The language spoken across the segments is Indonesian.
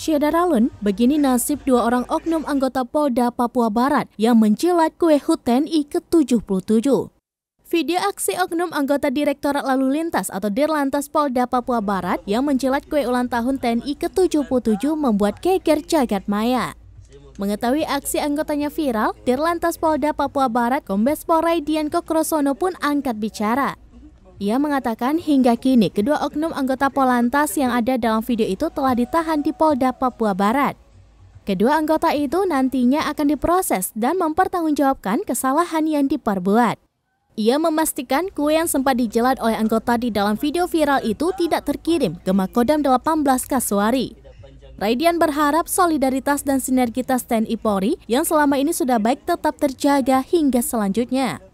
Syeda begini nasib dua orang oknum anggota Polda Papua Barat yang mencilat kue HUT TNI ke-77. Video aksi oknum anggota Direktorat Lalu Lintas atau Dirlantas Polda Papua Barat yang mencilat kue ulang tahun TNI ke-77 membuat geger jagat maya. Mengetahui aksi anggotanya viral, Dirlantas Polda Papua Barat Kombes Polri Dian Kokrosono pun angkat bicara. Ia mengatakan hingga kini kedua oknum anggota Polantas yang ada dalam video itu telah ditahan di Polda Papua Barat. Kedua anggota itu nantinya akan diproses dan mempertanggungjawabkan kesalahan yang diperbuat. Ia memastikan kue yang sempat dijelat oleh anggota di dalam video viral itu tidak terkirim ke Makodam 18 Kasuari. Raidian berharap solidaritas dan sinergitas TNI Polri yang selama ini sudah baik tetap terjaga hingga selanjutnya.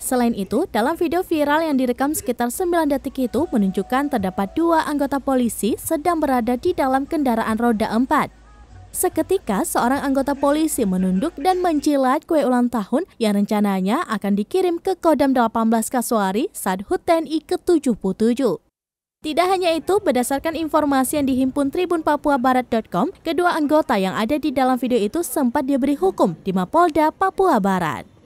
Selain itu, dalam video viral yang direkam sekitar 9 detik itu menunjukkan terdapat dua anggota polisi sedang berada di dalam kendaraan roda empat. Seketika, seorang anggota polisi menunduk dan mencilat kue ulang tahun yang rencananya akan dikirim ke Kodam 18 Kasuari saat HUT TNI ke-77. Tidak hanya itu, berdasarkan informasi yang dihimpun Tribun Papua Barat.com, kedua anggota yang ada di dalam video itu sempat diberi hukum di Mapolda, Papua Barat.